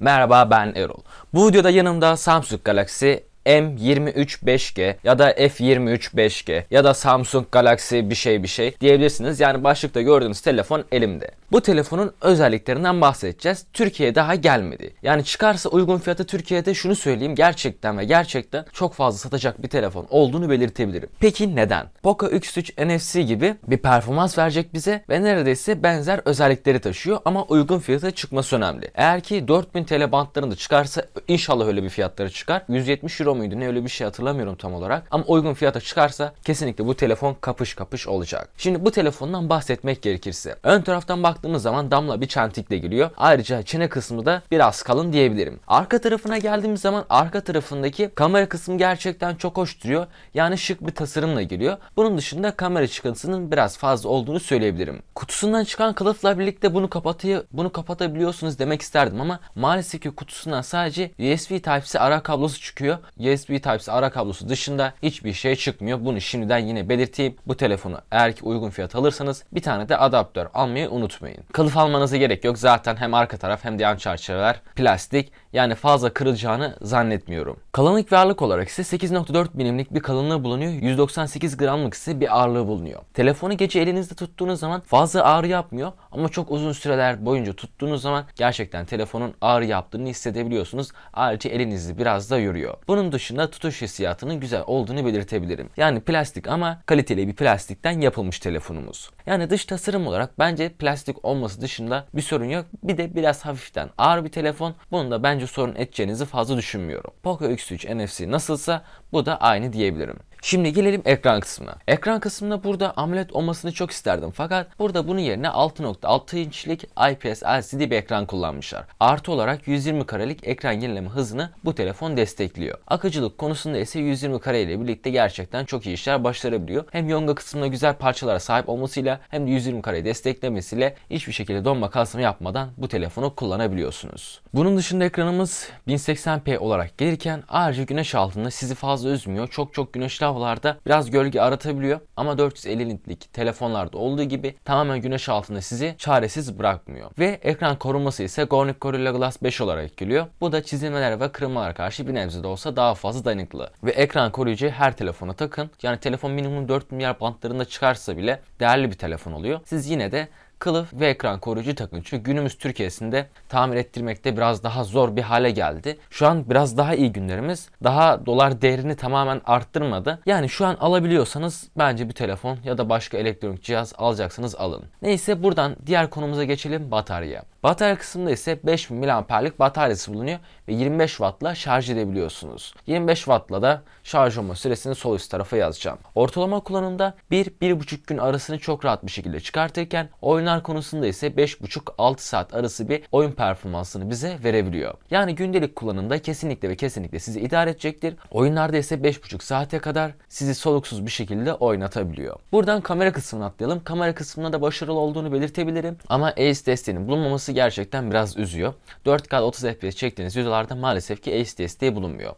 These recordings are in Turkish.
Merhaba ben Erol. Bu videoda yanımda Samsung Galaxy M23 5G ya da F23 5G ya da Samsung Galaxy bir şey bir şey diyebilirsiniz. Yani başlıkta gördüğünüz telefon elimde. Bu telefonun özelliklerinden bahsedeceğiz. Türkiye'ye daha gelmedi. Yani çıkarsa uygun fiyatı Türkiye'de şunu söyleyeyim gerçekten ve gerçekten çok fazla satacak bir telefon olduğunu belirtebilirim. Peki neden? Poco X3 NFC gibi bir performans verecek bize ve neredeyse benzer özellikleri taşıyor ama uygun fiyata çıkması önemli. Eğer ki 4000 TL bandlarında çıkarsa inşallah öyle bir fiyatları çıkar. 170 euro muydu ne öyle bir şey hatırlamıyorum tam olarak. Ama uygun fiyata çıkarsa kesinlikle bu telefon kapış kapış olacak. Şimdi bu telefondan bahsetmek gerekirse. Ön taraftan baktığımız zaman damla bir çentikle giriyor. Ayrıca çene kısmı da biraz kalın diyebilirim. Arka tarafına geldiğimiz zaman arka tarafındaki kamera kısmı gerçekten çok hoş duruyor. Yani şık bir tasarımla giriyor. Bunun dışında kamera çıkıntısının biraz fazla olduğunu söyleyebilirim. Kutusundan çıkan kılıfla birlikte bunu kapatıyı bunu kapatabiliyorsunuz demek isterdim ama maalesef ki kutusundan sadece USB Type-C ara kablosu çıkıyor. USB Type-C ara kablosu dışında hiçbir şey çıkmıyor. Bunu şimdiden yine belirteyim. Bu telefonu eğer ki uygun fiyat alırsanız bir tane de adaptör almayı unutmayın. Kılıf almanıza gerek yok. Zaten hem arka taraf hem de yan çerçeveler plastik. Yani fazla kırılacağını zannetmiyorum. Kalınlık ve ağırlık olarak ise 8.4 milimlik bir kalınlığı bulunuyor. 198 gramlık ise bir ağırlığı bulunuyor. Telefonu gece elinizde tuttuğunuz zaman fazla ağrı yapmıyor ama çok uzun süreler boyunca tuttuğunuz zaman gerçekten telefonun ağrı yaptığını hissedebiliyorsunuz. Ayrıca elinizi biraz da yoruyor. Bunun dışında tutuş hissiyatının güzel olduğunu belirtebilirim. Yani plastik ama kaliteli bir plastikten yapılmış telefonumuz. Yani dış tasarım olarak bence plastik olması dışında bir sorun yok. Bir de biraz hafiften ağır bir telefon. Bunu da bence bence sorun edeceğinizi fazla düşünmüyorum. Poco X3 NFC nasılsa bu da aynı diyebilirim. Şimdi gelelim ekran kısmına. Ekran kısmında burada AMOLED olmasını çok isterdim fakat burada bunun yerine 6.6 inçlik IPS LCD bir ekran kullanmışlar. Artı olarak 120 karelik ekran yenileme hızını bu telefon destekliyor. Akıcılık konusunda ise 120 kare ile birlikte gerçekten çok iyi işler başarabiliyor. Hem yonga kısmında güzel parçalara sahip olmasıyla hem de 120 kareyi desteklemesiyle hiçbir şekilde donma kasma yapmadan bu telefonu kullanabiliyorsunuz. Bunun dışında ekranımız 1080p olarak gelirken ayrıca güneş altında sizi fazla üzmüyor. Çok çok güneşli eşyalarda biraz gölge aratabiliyor ama 450 nitlik telefonlarda olduğu gibi tamamen güneş altında sizi çaresiz bırakmıyor. Ve ekran koruması ise Gornik Gorilla Glass 5 olarak geliyor. Bu da çizilmeler ve kırılmalara karşı bir nebze de olsa daha fazla dayanıklı. Ve ekran koruyucu her telefona takın. Yani telefon minimum 4 milyar bantlarında çıkarsa bile değerli bir telefon oluyor. Siz yine de kılıf ve ekran koruyucu takın. Çünkü günümüz Türkiye'sinde tamir ettirmekte biraz daha zor bir hale geldi. Şu an biraz daha iyi günlerimiz. Daha dolar değerini tamamen arttırmadı. Yani şu an alabiliyorsanız bence bir telefon ya da başka elektronik cihaz alacaksanız alın. Neyse buradan diğer konumuza geçelim batarya. Batarya kısmında ise 5000 mAh'lik bataryası bulunuyor ve 25 Watt'la şarj edebiliyorsunuz. 25 Watt'la da şarj olma süresini sol üst tarafa yazacağım. Ortalama kullanımda 1-1,5 gün arasını çok rahat bir şekilde çıkartırken oyun Oyunlar konusunda ise 5,5-6 saat arası bir oyun performansını bize verebiliyor. Yani gündelik kullanımda kesinlikle ve kesinlikle sizi idare edecektir. Oyunlarda ise 5,5 saate kadar sizi soluksuz bir şekilde oynatabiliyor. Buradan kamera kısmına atlayalım. Kamera kısmında da başarılı olduğunu belirtebilirim. Ama Ace desteğinin bulunmaması gerçekten biraz üzüyor. 4K 30 FPS çektiğiniz videolarda maalesef ki Ace desteği bulunmuyor.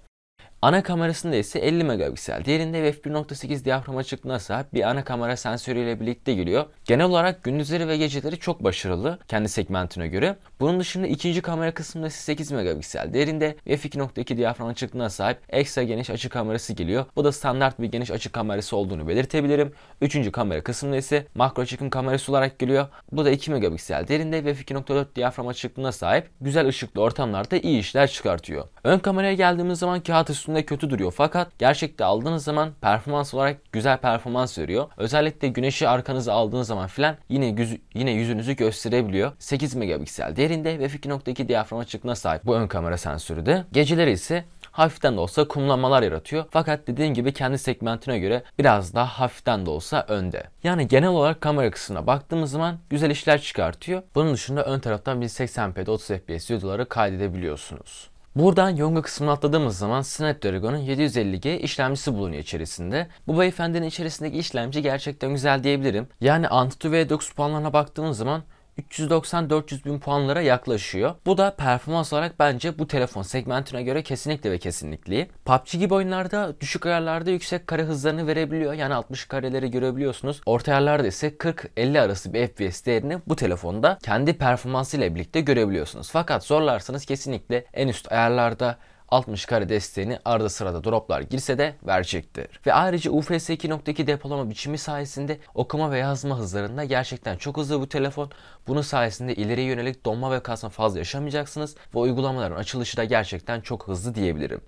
Ana kamerasında ise 50 megapiksel. Diğerinde f1.8 diyafram açıklığına sahip bir ana kamera sensörüyle birlikte giriyor. Genel olarak gündüzleri ve geceleri çok başarılı kendi segmentine göre. Bunun dışında ikinci kamera kısmında 8 megapiksel. Diğerinde f2.2 diyafram açıklığına sahip ekstra geniş açı kamerası geliyor. Bu da standart bir geniş açı kamerası olduğunu belirtebilirim. Üçüncü kamera kısmında ise makro çekim kamerası olarak geliyor. Bu da 2 megapiksel. Diğerinde f2.4 diyafram açıklığına sahip. Güzel ışıklı ortamlarda iyi işler çıkartıyor. Ön kameraya geldiğimiz zaman kağıt üstünde kötü duruyor fakat gerçekte aldığınız zaman performans olarak güzel performans veriyor. Özellikle güneşi arkanıza aldığınız zaman filan yine, yüz, yine yüzünüzü gösterebiliyor. 8 megapiksel derinde ve 2.2 diyafram açıklığına sahip bu ön kamera sensörü de. Geceleri ise hafiften de olsa kumlanmalar yaratıyor. Fakat dediğim gibi kendi segmentine göre biraz daha hafiften de olsa önde. Yani genel olarak kamera kısmına baktığımız zaman güzel işler çıkartıyor. Bunun dışında ön taraftan 1080p'de 30 fps videoları kaydedebiliyorsunuz. Buradan Yonga kısmına atladığımız zaman Snapdragon'un 750G işlemcisi bulunuyor içerisinde. Bu beyefendinin içerisindeki işlemci gerçekten güzel diyebilirim. Yani Antutu V9 puanlarına baktığımız zaman 390-400 bin puanlara yaklaşıyor. Bu da performans olarak bence bu telefon segmentine göre kesinlikle ve kesinlikle PUBG gibi oyunlarda düşük ayarlarda yüksek kare hızlarını verebiliyor. Yani 60 kareleri görebiliyorsunuz. Orta ayarlarda ise 40-50 arası bir FPS değerini bu telefonda kendi performansı ile birlikte görebiliyorsunuz. Fakat zorlarsanız kesinlikle en üst ayarlarda 60 kare desteğini arada sırada droplar girse de verecektir. Ve ayrıca UFS 2.2 depolama biçimi sayesinde okuma ve yazma hızlarında gerçekten çok hızlı bu telefon. Bunun sayesinde ileriye yönelik donma ve kasma fazla yaşamayacaksınız ve uygulamaların açılışı da gerçekten çok hızlı diyebilirim.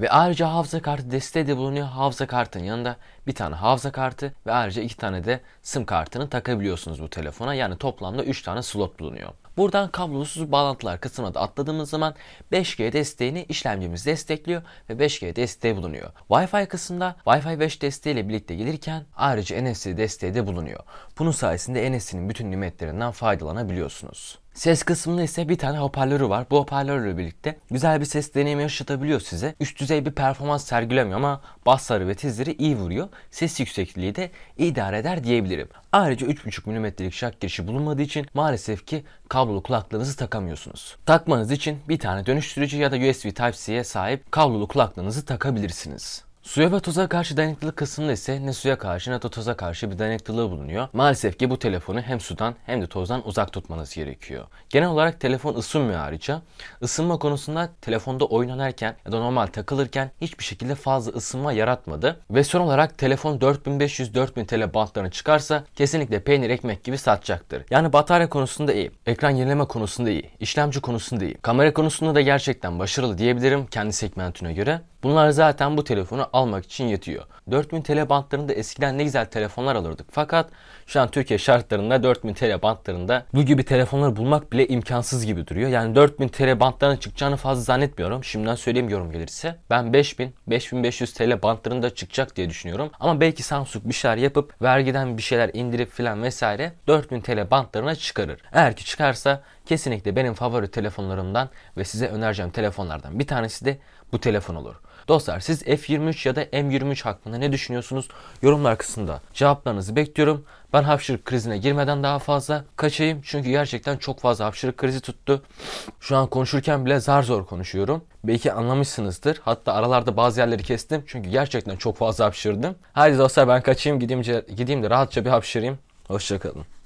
Ve ayrıca hafıza kartı desteği de bulunuyor. Hafıza kartın yanında bir tane hafıza kartı ve ayrıca iki tane de sim kartını takabiliyorsunuz bu telefona. Yani toplamda üç tane slot bulunuyor. Buradan kablosuz bağlantılar kısmına da atladığımız zaman 5G desteğini işlemcimiz destekliyor ve 5G desteği bulunuyor. Wi-Fi kısmında Wi-Fi 5 desteğiyle birlikte gelirken ayrıca NFC desteği de bulunuyor. Bunun sayesinde NFC'nin bütün nimetlerinden faydalanabiliyorsunuz. Ses kısmında ise bir tane hoparlörü var. Bu hoparlörle birlikte güzel bir ses deneyimi yaşatabiliyor size. Üst düzey bir performans sergilemiyor ama bassları ve tizleri iyi vuruyor. Ses yüksekliği de idare eder diyebilirim. Ayrıca 3.5 mm'lik jack girişi bulunmadığı için maalesef ki kablolu kulaklığınızı takamıyorsunuz. Takmanız için bir tane dönüştürücü ya da USB Type-C'ye sahip kablolu kulaklığınızı takabilirsiniz. Suya ve toza karşı dayanıklılık kısmında ise ne suya karşı ne de toza karşı bir dayanıklılığı bulunuyor. Maalesef ki bu telefonu hem sudan hem de tozdan uzak tutmanız gerekiyor. Genel olarak telefon ısınmıyor ayrıca. Isınma konusunda telefonda oynanırken ya da normal takılırken hiçbir şekilde fazla ısınma yaratmadı. Ve son olarak telefon 4500-4000 TL bantlarına çıkarsa kesinlikle peynir ekmek gibi satacaktır. Yani batarya konusunda iyi, ekran yenileme konusunda iyi, işlemci konusunda iyi. Kamera konusunda da gerçekten başarılı diyebilirim kendi segmentine göre. Bunlar zaten bu telefonu almak için yetiyor. 4000 TL bantlarında eskiden ne güzel telefonlar alırdık. Fakat şu an Türkiye şartlarında 4000 TL bantlarında bu gibi telefonları bulmak bile imkansız gibi duruyor. Yani 4000 TL bantlarına çıkacağını fazla zannetmiyorum. Şimdiden söyleyeyim yorum gelirse. Ben 5000, 5500 TL bantlarında çıkacak diye düşünüyorum. Ama belki Samsung bir şeyler yapıp vergiden bir şeyler indirip filan vesaire 4000 TL bantlarına çıkarır. Eğer ki çıkarsa kesinlikle benim favori telefonlarımdan ve size önereceğim telefonlardan bir tanesi de bu telefon olur. Dostlar siz F23 ya da M23 hakkında ne düşünüyorsunuz? Yorumlar kısmında cevaplarınızı bekliyorum. Ben hapşırık krizine girmeden daha fazla kaçayım. Çünkü gerçekten çok fazla hapşırık krizi tuttu. Şu an konuşurken bile zar zor konuşuyorum. Belki anlamışsınızdır. Hatta aralarda bazı yerleri kestim. Çünkü gerçekten çok fazla hapşırdım. Haydi dostlar ben kaçayım gideyim, gideyim de rahatça bir hapşırayım. Hoşçakalın.